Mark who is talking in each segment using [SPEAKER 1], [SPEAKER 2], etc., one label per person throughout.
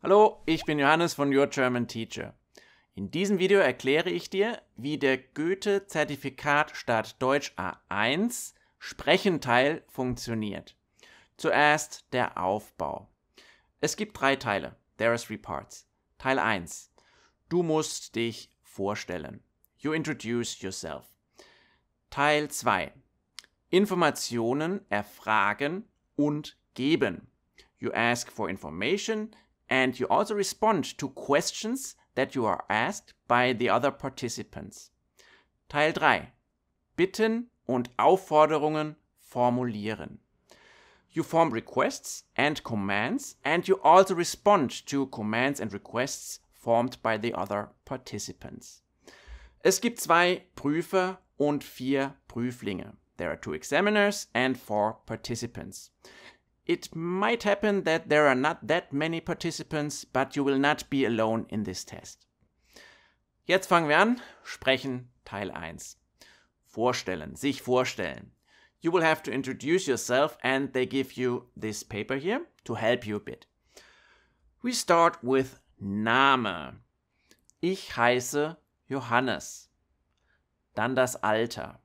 [SPEAKER 1] Hallo, ich bin Johannes von Your German Teacher. In diesem Video erkläre ich dir, wie der goethe zertifikat statt Deutsch A1 Sprechenteil funktioniert. Zuerst der Aufbau. Es gibt drei Teile. There are three parts. Teil 1. Du musst dich vorstellen. You introduce yourself. Teil 2. Informationen erfragen und geben. You ask for information and you also respond to questions that you are asked by the other participants. Teil 3. Bitten und Aufforderungen formulieren. You form requests and commands and you also respond to commands and requests formed by the other participants. Es gibt zwei Prüfer und vier Prüflinge. There are two examiners and four participants. It might happen that there are not that many participants, but you will not be alone in this test. Jetzt fangen wir an. Sprechen Teil 1. Vorstellen, sich vorstellen. You will have to introduce yourself and they give you this paper here to help you a bit. We start with Name. Ich heiße Johannes. Dann das Alter.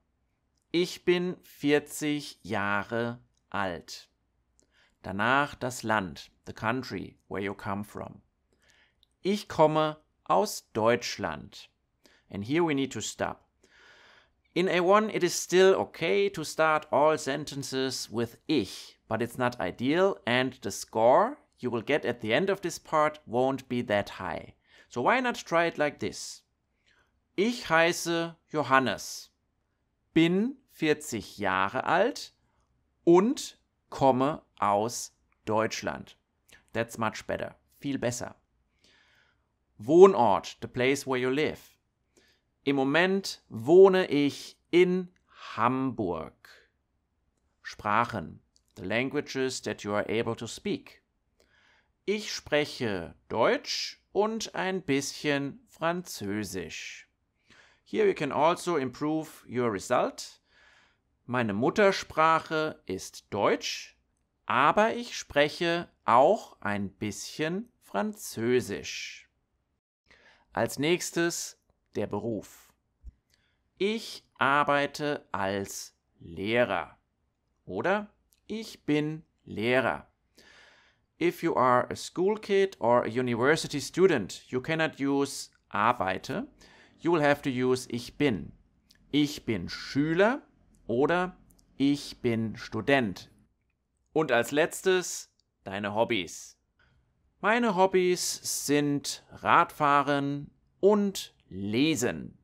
[SPEAKER 1] Ich bin 40 Jahre alt. danach das Land, the country where you come from. Ich komme aus Deutschland. And here we need to stop. In A1, it is still okay to start all sentences with ich, but it's not ideal, and the score you will get at the end of this part won't be that high. So why not try it like this? Ich heiße Johannes, bin 40 Jahre alt und komme aus Deutschland. That's much better. Viel besser. Wohnort, the place where you live. Im Moment wohne ich in Hamburg. Sprachen, the languages that you are able to speak. Ich spreche Deutsch und ein bisschen Französisch. Here you can also improve your result. Meine Muttersprache ist Deutsch aber ich spreche auch ein bisschen Französisch. Als nächstes der Beruf. Ich arbeite als Lehrer oder ich bin Lehrer. If you are a school kid or a university student, you cannot use arbeite. You will have to use ich bin. Ich bin Schüler oder ich bin Student und als letztes deine Hobbys. Meine Hobbys sind Radfahren und Lesen.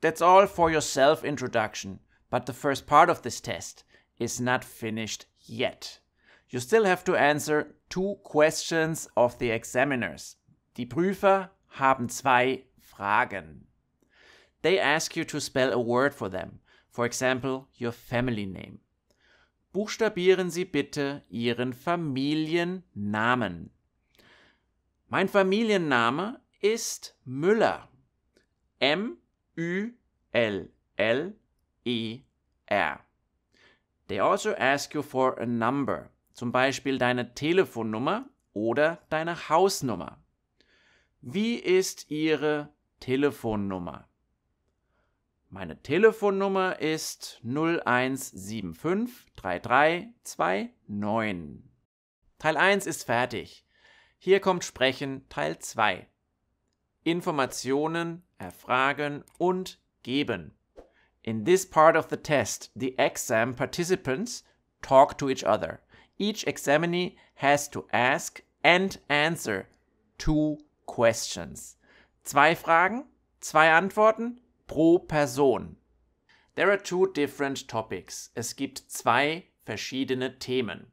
[SPEAKER 1] That's all for your self introduction, but the first part of this test is not finished yet. You still have to answer two questions of the examiners. Die Prüfer haben zwei Fragen. They ask you to spell a word for them, for example, your family name buchstabieren Sie bitte Ihren Familiennamen. Mein Familienname ist Müller. M-Ü-L-L-E-R. They also ask you for a number, zum Beispiel deine Telefonnummer oder deine Hausnummer. Wie ist Ihre Telefonnummer? Meine Telefonnummer ist 01753329. Teil 1 ist fertig. Hier kommt Sprechen Teil 2. Informationen erfragen und geben. In this part of the test, the exam participants talk to each other. Each examinee has to ask and answer two questions. Zwei Fragen, zwei Antworten, pro Person. There are two different topics. Es gibt zwei verschiedene Themen.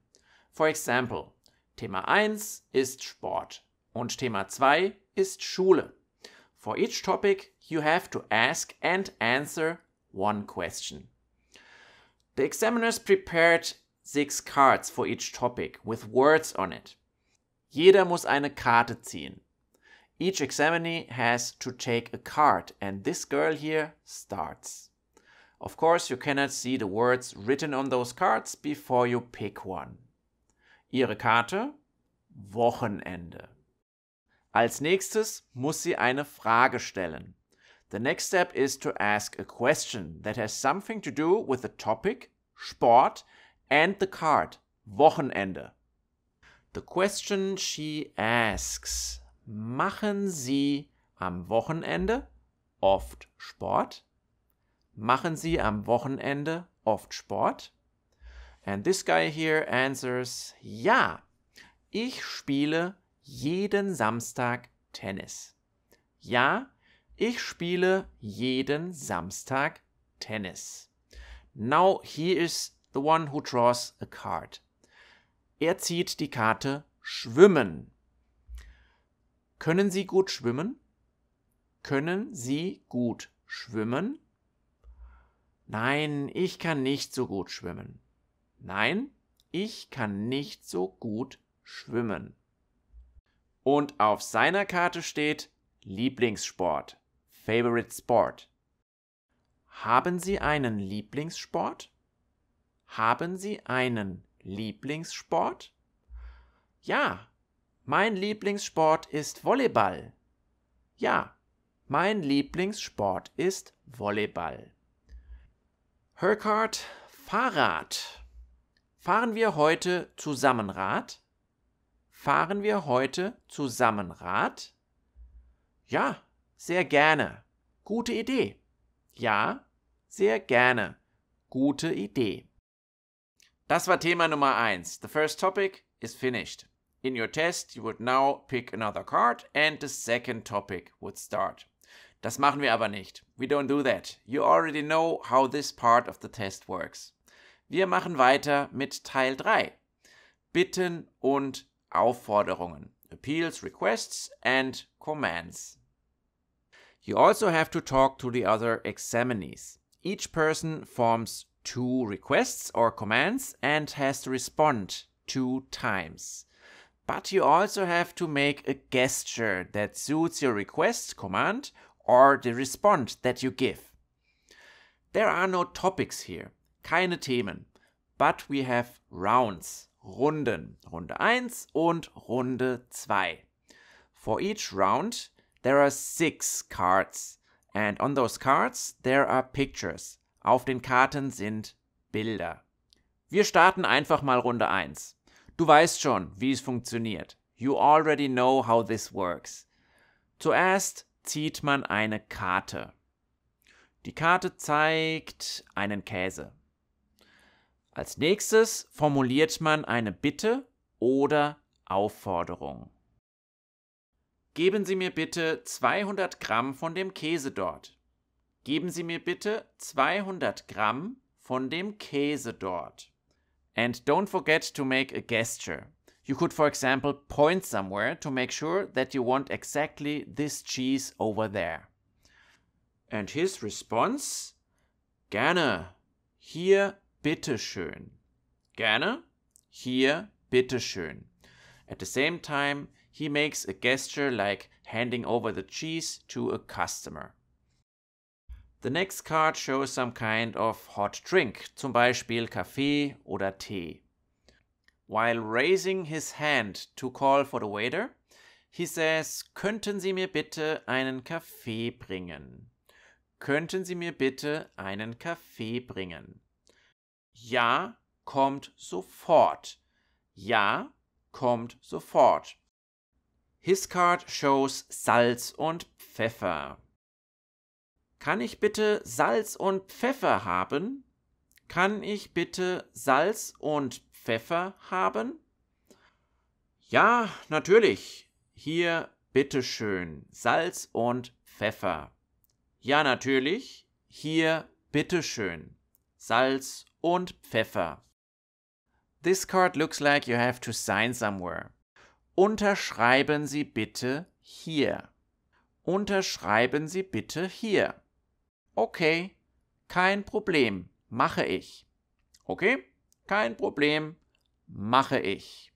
[SPEAKER 1] For example, Thema 1 ist Sport und Thema 2 ist Schule. For each topic, you have to ask and answer one question. The examiners prepared six cards for each topic with words on it. Jeder muss eine Karte ziehen. Each examinee has to take a card and this girl here starts. Of course, you cannot see the words written on those cards before you pick one. Ihre Karte? Wochenende. Als nächstes muss sie eine Frage stellen. The next step is to ask a question that has something to do with the topic, Sport, and the card, Wochenende. The question she asks Machen Sie am Wochenende oft Sport? Machen Sie am Wochenende oft Sport? And this guy here answers, ja, ich spiele jeden Samstag Tennis. Ja, ich spiele jeden Samstag Tennis. Now he is the one who draws a card. Er zieht die Karte Schwimmen. Können Sie gut schwimmen? Können Sie gut schwimmen? Nein, ich kann nicht so gut schwimmen. Nein, ich kann nicht so gut schwimmen. Und auf seiner Karte steht Lieblingssport, Favorite Sport. Haben Sie einen Lieblingssport? Haben Sie einen Lieblingssport? Ja, mein Lieblingssport ist Volleyball. Ja, mein Lieblingssport ist Volleyball. Herkart, Fahrrad. Fahren wir heute zusammen Rad? Fahren wir heute zusammen Rad? Ja, sehr gerne. Gute Idee. Ja, sehr gerne. Gute Idee. Das war Thema Nummer 1. The first topic is finished. In your test, you would now pick another card and the second topic would start. Das machen wir aber nicht. We don't do that. You already know how this part of the test works. Wir machen weiter mit Teil 3. Bitten und Aufforderungen. Appeals, requests and commands. You also have to talk to the other examinees. Each person forms two requests or commands and has to respond two times. but you also have to make a gesture that suits your request command or the response that you give. There are no topics here, keine Themen, but we have rounds, Runden, Runde 1 und Runde 2. For each round, there are six cards and on those cards there are pictures. Auf den Karten sind Bilder. Wir starten einfach mal Runde 1. Du weißt schon, wie es funktioniert. You already know how this works. Zuerst zieht man eine Karte. Die Karte zeigt einen Käse. Als nächstes formuliert man eine Bitte oder Aufforderung. Geben Sie mir bitte 200 Gramm von dem Käse dort. Geben Sie mir bitte 200 Gramm von dem Käse dort. And don't forget to make a gesture. You could, for example, point somewhere to make sure that you want exactly this cheese over there. And his response? Gerne. Hier, bitteschön. Gerne. Hier, bitteschön. At the same time, he makes a gesture like handing over the cheese to a customer. The next card shows some kind of hot drink, zum Beispiel Kaffee oder Tee. While raising his hand to call for the waiter, he says, könnten Sie mir bitte einen Kaffee bringen? Könnten Sie mir bitte einen Kaffee bringen? Ja kommt sofort. Ja kommt sofort. His card shows Salz und Pfeffer. Kann ich bitte Salz und Pfeffer haben? Kann ich bitte Salz und Pfeffer haben? Ja, natürlich. Hier, bitteschön, Salz und Pfeffer. Ja, natürlich. Hier, bitteschön, Salz und Pfeffer. This card looks like you have to sign somewhere. Unterschreiben Sie bitte hier. Unterschreiben Sie bitte hier. Okay, kein Problem, mache ich. Okay, kein Problem, mache ich.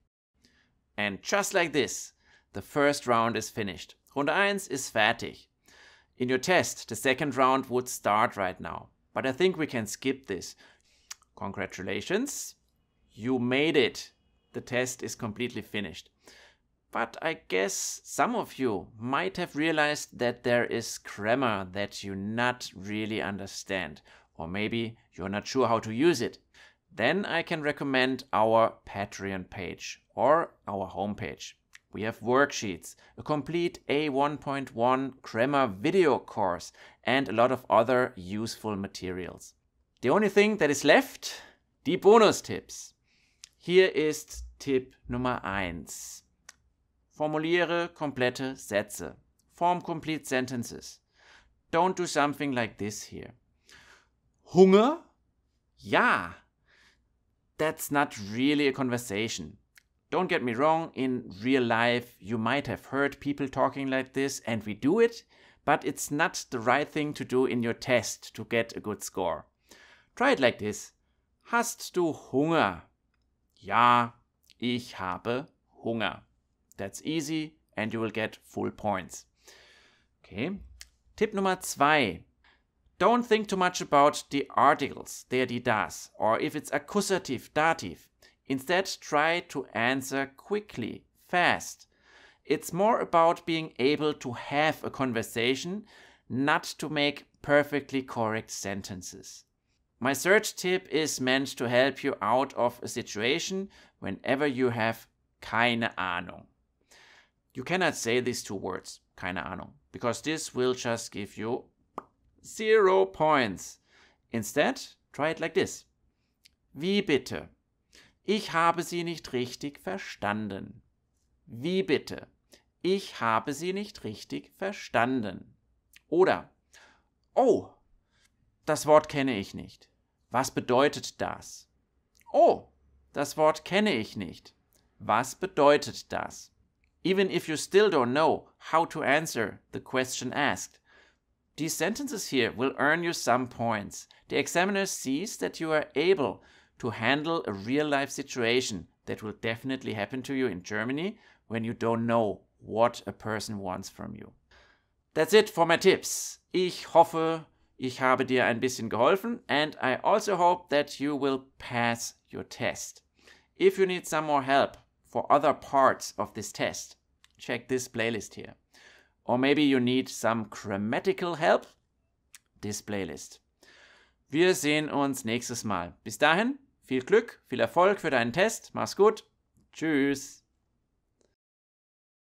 [SPEAKER 1] And just like this, the first round is finished. Runde 1 ist fertig. In your test, the second round would start right now. But I think we can skip this. Congratulations, you made it. The test is completely finished. But I guess some of you might have realized that there is grammar that you not really understand, or maybe you're not sure how to use it. Then I can recommend our Patreon page or our homepage. We have worksheets, a complete A1.1 grammar video course, and a lot of other useful materials. The only thing that is left, the bonus tips. Here is tip number 1. Formuliere komplette Sätze. Form complete sentences. Don't do something like this here. Hunger? Ja. That's not really a conversation. Don't get me wrong, in real life, you might have heard people talking like this, and we do it, but it's not the right thing to do in your test to get a good score. Try it like this. Hast du Hunger? Ja, ich habe Hunger. That's easy and you will get full points. Okay. tip number zwei. Don't think too much about the articles, der, die, das, or if it's accusative, dative. Instead, try to answer quickly, fast. It's more about being able to have a conversation, not to make perfectly correct sentences. My third tip is meant to help you out of a situation whenever you have keine Ahnung. You cannot say these two words, keine Ahnung, because this will just give you zero points. Instead, try it like this. Wie bitte? Ich habe sie nicht richtig verstanden. Wie bitte? Ich habe sie nicht richtig verstanden. Oder, oh, das Wort kenne ich nicht. Was bedeutet das? Oh, das Wort kenne ich nicht. Was bedeutet das? even if you still don't know how to answer the question asked. These sentences here will earn you some points. The examiner sees that you are able to handle a real life situation that will definitely happen to you in Germany when you don't know what a person wants from you. That's it for my tips. Ich hoffe, ich habe dir ein bisschen geholfen and I also hope that you will pass your test. If you need some more help, for other parts of this test, check this playlist here. Or maybe you need some grammatical help? This playlist. Wir sehen uns nächstes Mal. Bis dahin, viel Glück, viel Erfolg für deinen Test. Mach's gut. Tschüss.